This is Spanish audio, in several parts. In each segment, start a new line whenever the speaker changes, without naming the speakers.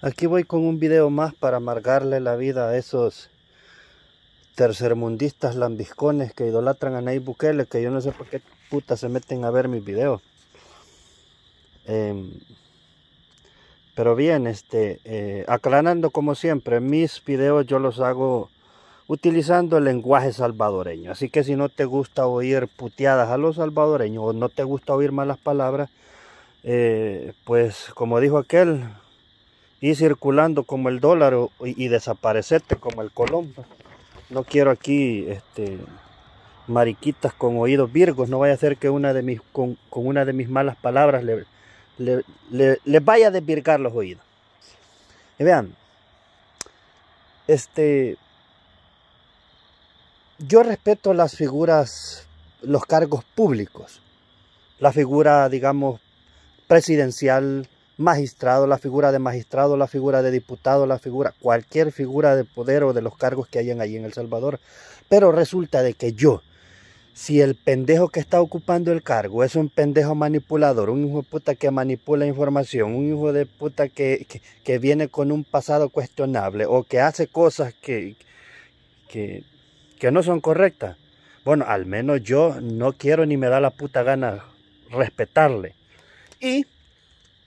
Aquí voy con un video más para amargarle la vida a esos tercermundistas lambiscones que idolatran a Ney Bukele, que yo no sé por qué puta se meten a ver mis videos. Em, pero bien, este, eh, aclarando como siempre, mis videos yo los hago utilizando el lenguaje salvadoreño. Así que si no te gusta oír puteadas a los salvadoreños o no te gusta oír malas palabras, eh, pues como dijo aquel, ir circulando como el dólar y, desaparecerte como el colombo. Pues. No quiero aquí este, mariquitas con oídos virgos, no vaya a ser que una de mis, con, una de mis malas palabras le, le, les vaya a desvirgar los oídos. Y vean, este, yo respeto las figuras, los cargos públicos, la figura, digamos, presidencial, magistrado, la figura de magistrado, la figura de diputado, la figura, cualquier figura de poder o de los cargos que hayan ahí en El Salvador. Pero resulta de que yo, si el pendejo que está ocupando el cargo es un pendejo manipulador, un hijo de puta que manipula información, un hijo de puta que, viene con un pasado cuestionable o que hace cosas que, que, que no son correctas, bueno, al menos yo no quiero ni me da la puta gana respetarle. Y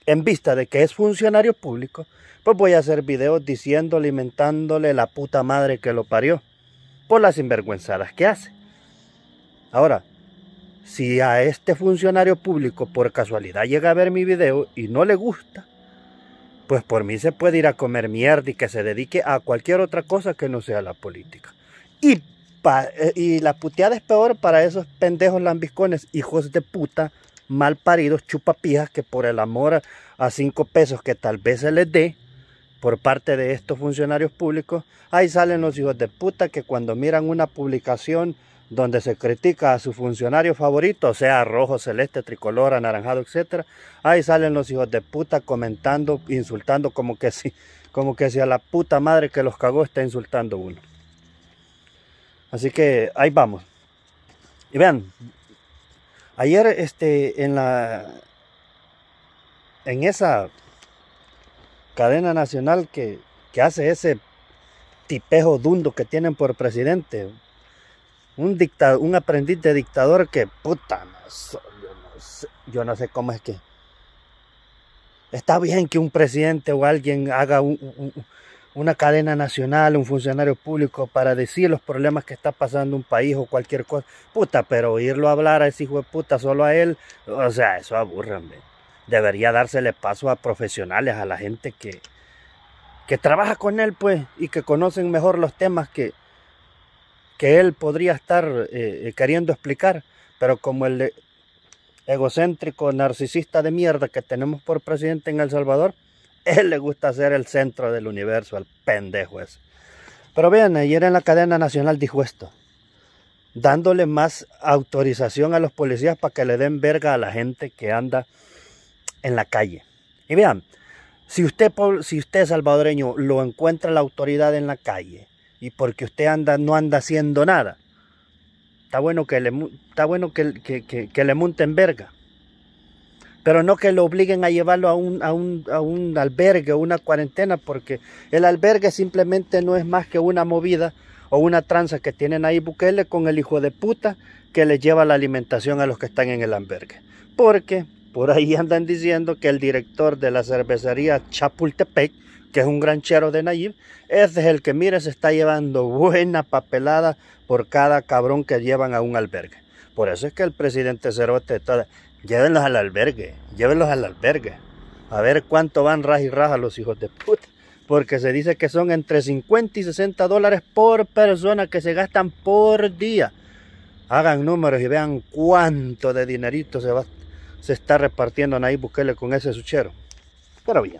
en vista de que es funcionario público, pues voy a hacer videos diciendo, alimentándole la puta madre que lo parió por las sinvergüenzadas que hace. Ahora, si a este funcionario público por casualidad llega a ver mi video y no le gusta, pues por mí se puede ir a comer mierda y que se dedique a cualquier otra cosa que no sea la política. Y, eh, y la puteada es peor para esos pendejos lambiscones, hijos de puta, mal paridos, chupapijas, que por el amor a cinco pesos que tal vez se les dé por parte de estos funcionarios públicos, ahí salen los hijos de puta que cuando miran una publicación donde se critica a su funcionario favorito, sea rojo, celeste, tricolor, anaranjado, etc. Ahí salen los hijos de puta comentando, insultando, como que si, como que si a la puta madre que los cagó está insultando uno. Así que ahí vamos. Y vean, Ayer, este, en la. En esa cadena nacional que, que hace ese tipejo dundo que tienen por presidente. Un, un aprendiz de dictador que, puta, yo, no sé, cómo es que. Está bien que un presidente o alguien haga un, una cadena nacional, un funcionario público para decir los problemas que está pasando un país o cualquier cosa. Puta, pero oírlo hablar a ese hijo de puta solo a él, o sea, eso aburre, Debería dársele paso a profesionales, a la gente que, que trabaja con él, pues, y que conocen mejor los temas que, que él podría estar eh, eh, queriendo explicar. Pero como el egocéntrico narcisista de mierda que tenemos por presidente en El Salvador, él le gusta ser el centro del universo, el pendejo ese. Pero vean, ayer en la cadena nacional dijo esto, dándole más autorización a los policías para que le den verga a la gente que anda en la calle. Y vean, si usted, si usted salvadoreño lo encuentra la autoridad en la calle y porque usted anda, no anda haciendo nada, está bueno que le, está bueno que le monten verga pero no que lo obliguen a llevarlo a un, a un, albergue o una cuarentena, porque el albergue simplemente no es más que una movida o una tranza que tienen ahí Bukele con el hijo de puta que le lleva la alimentación a los que están en el albergue. Porque por ahí andan diciendo que el director de la cervecería Chapultepec, que es un granchero de Nayib, ese es el que, mire, se está llevando buena papelada por cada cabrón que llevan a un albergue. Por eso es que el presidente Cerote Llévenlos al albergue, llévenlos al albergue. A ver cuánto van ras y raja los hijos de puta. Porque se dice que son entre 50 y 60 dólares por persona que se gastan por día. Hagan números y vean cuánto de dinerito se, va, se está repartiendo ahí búsquele con ese suchero. Pero bien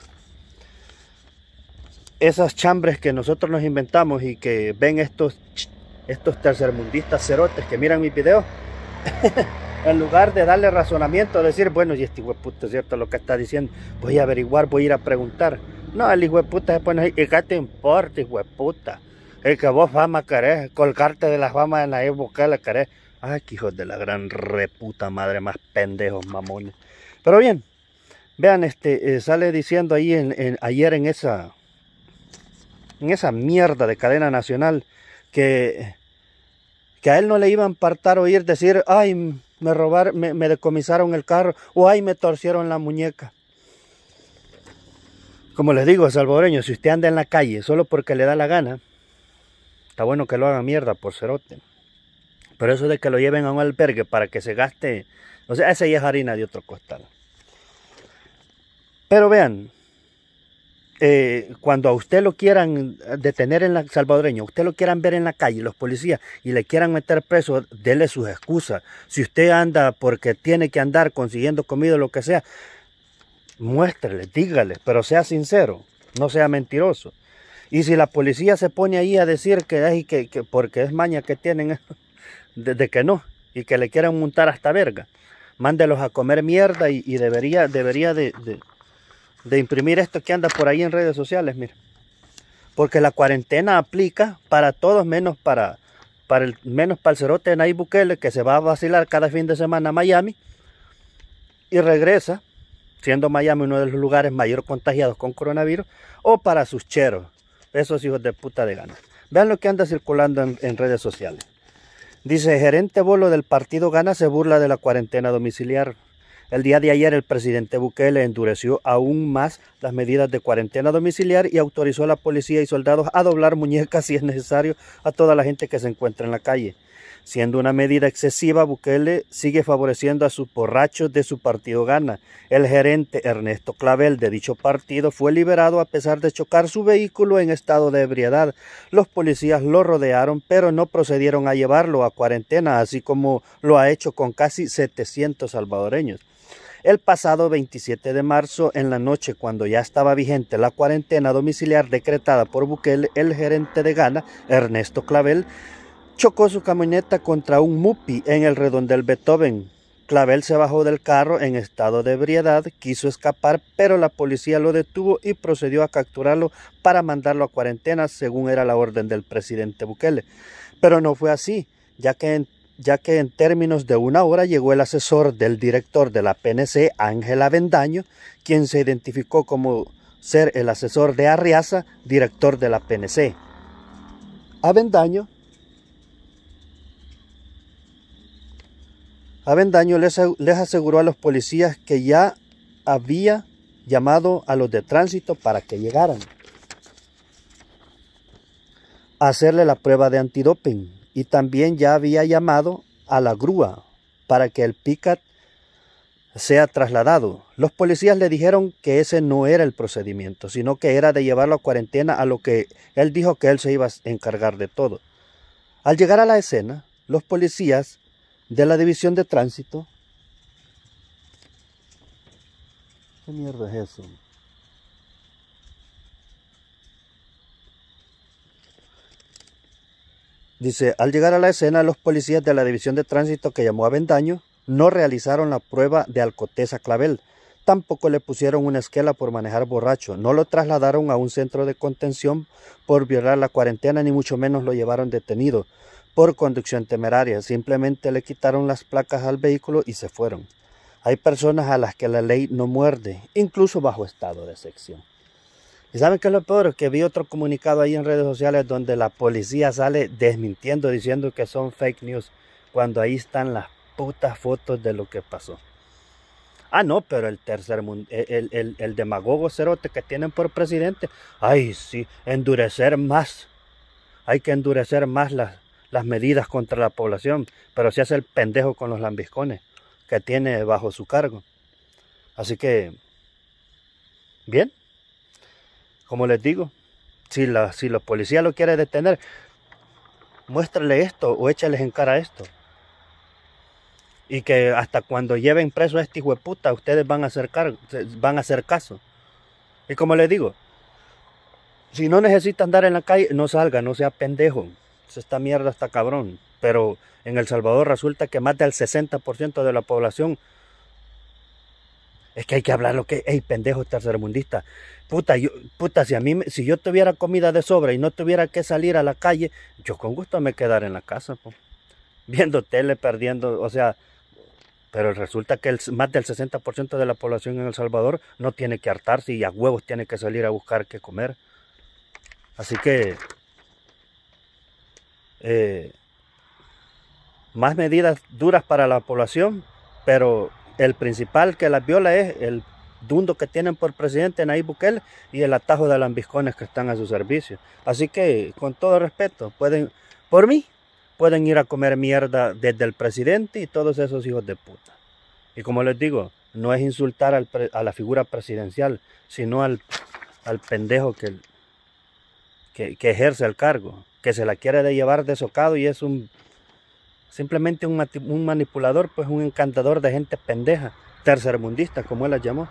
esas chambres que nosotros nos inventamos y que ven estos, estos tercermundistas cerotes que miran mis videos, en lugar de darle razonamiento, decir, bueno, y este hueputa, ¿cierto? Lo que está diciendo, voy a averiguar, voy a ir a preguntar. No, el hijo de puta se pone, ¿y qué te importa, puta El que vos fama querés, colgarte de las fama en la época la querés. Ay, que hijos de la gran reputa madre, más pendejos mamones. Pero bien, vean, este eh, sale diciendo ahí ayer en esa, en esa mierda de cadena nacional que, que a él no le iban a partar oír decir, ay, me robaron, me, decomisaron el carro o ahí me torcieron la muñeca. Como les digo, salvadoreños, si usted anda en la calle solo porque le da la gana, está bueno que lo haga mierda por cerote. Pero eso de que lo lleven a un albergue para que se gaste, o sea, esa ya es harina de otro costal. Pero vean, eh, cuando a usted lo quieran detener en la salvadoreña, usted lo quieran ver en la calle, los policías, y le quieran meter preso, dele sus excusas. Si usted anda porque tiene que andar consiguiendo comida, o lo que sea, muéstrele, dígale, pero sea sincero, no sea mentiroso. Y si la policía se pone ahí a decir que, es que, porque es maña que tienen, de, que no, y que le quieran montar hasta verga, mándelos a comer mierda y, debería, debería de de imprimir esto que anda por ahí en redes sociales, mira. Porque la cuarentena aplica para todos menos para, para el menos para cerote de Nayib Bukele que se va a vacilar cada fin de semana a Miami y regresa, siendo Miami uno de los lugares mayor contagiados con coronavirus, o para sus cheros, esos hijos de puta de gana. Vean lo que anda circulando en, en redes sociales. Dice, gerente bolo del partido gana se burla de la cuarentena domiciliar. El día de ayer el presidente Bukele endureció aún más las medidas de cuarentena domiciliar y autorizó a la policía y soldados a doblar muñecas si es necesario a toda la gente que se encuentra en la calle. Siendo una medida excesiva, Bukele sigue favoreciendo a sus borrachos de su partido Gana. El gerente Ernesto Clavel de dicho partido fue liberado a pesar de chocar su vehículo en estado de ebriedad. Los policías lo rodearon, pero no procedieron a llevarlo a cuarentena, así como lo ha hecho con casi 700 salvadoreños. El pasado 27 de marzo, en la noche cuando ya estaba vigente la cuarentena domiciliar decretada por Bukele, el gerente de Ghana, Ernesto Clavel, chocó su camioneta contra un mupi en el redondel Beethoven. Clavel se bajó del carro en estado de ebriedad, quiso escapar, pero la policía lo detuvo y procedió a capturarlo para mandarlo a cuarentena, según era la orden del presidente Bukele. Pero no fue así, ya que en ya que en términos de una hora llegó el asesor del director de la PNC, Ángel Avendaño, quien se identificó como ser el asesor de Arriaza, director de la PNC. Avendaño Avendaño les, les aseguró a los policías que ya había llamado a los de tránsito para que llegaran a hacerle la prueba de antidoping y también ya había llamado a la grúa para que el picat sea trasladado. Los policías le dijeron que ese no era el procedimiento, sino que era de llevarlo a cuarentena, a lo que él dijo que él se iba a encargar de todo. Al llegar a la escena, los policías de la División de Tránsito... ¿Qué mierda es eso? Dice, al llegar a la escena, los policías de la División de Tránsito que llamó a Vendaño no realizaron la prueba de alcoteza clavel. Tampoco le pusieron una esquela por manejar borracho. No lo trasladaron a un centro de contención por violar la cuarentena, ni mucho menos lo llevaron detenido por conducción temeraria. Simplemente le quitaron las placas al vehículo y se fueron. Hay personas a las que la ley no muerde, incluso bajo estado de sección. ¿Y saben qué es lo peor? Que vi otro comunicado ahí en redes sociales donde la policía sale desmintiendo, diciendo que son fake news, cuando ahí están las putas fotos de lo que pasó. Ah, no, pero el tercer mundo, e-, el, demagogo cerote que tienen por presidente, ay, sí, endurecer más. Hay que endurecer más las, las medidas contra la población, pero se hace el pendejo con los lambiscones que tiene bajo su cargo. Así que, bien como les digo, si, la, si la policía lo quiere detener, muéstrale esto o échales en cara esto. Y que hasta cuando lleven preso a este hijo ustedes van a, hacer van a hacer caso. Y como les digo, si no necesita andar en la calle, no salga, no sea pendejo. Esta mierda está cabrón. Pero en El Salvador resulta que más del 60% de la población es que hay que hablar lo que, hey, pendejo tercermundista. Puta, yo, puta, si a mí, si yo tuviera comida de sobra y no tuviera que salir a la calle, yo con gusto me quedaría en la casa, viendo tele, perdiendo, o sea, pero resulta que más del 60% de la población en El Salvador no tiene que hartarse y a huevos tiene que salir a buscar qué comer. Así que, eh, más medidas duras para la población, pero el principal que las viola es el dundo que tienen por presidente Nayib Bukele y el atajo de lambiscones que están a su servicio. Así que, con todo respeto, pueden, por mí, pueden ir a comer mierda desde el presidente y todos esos hijos de puta. Y como les digo, no es insultar a la figura presidencial, sino al, al pendejo que, ejerce el cargo, que se la quiere llevar de socado y es un Simplemente un, manipulador, pues un encantador de gente pendeja, tercermundista, como él la llamó.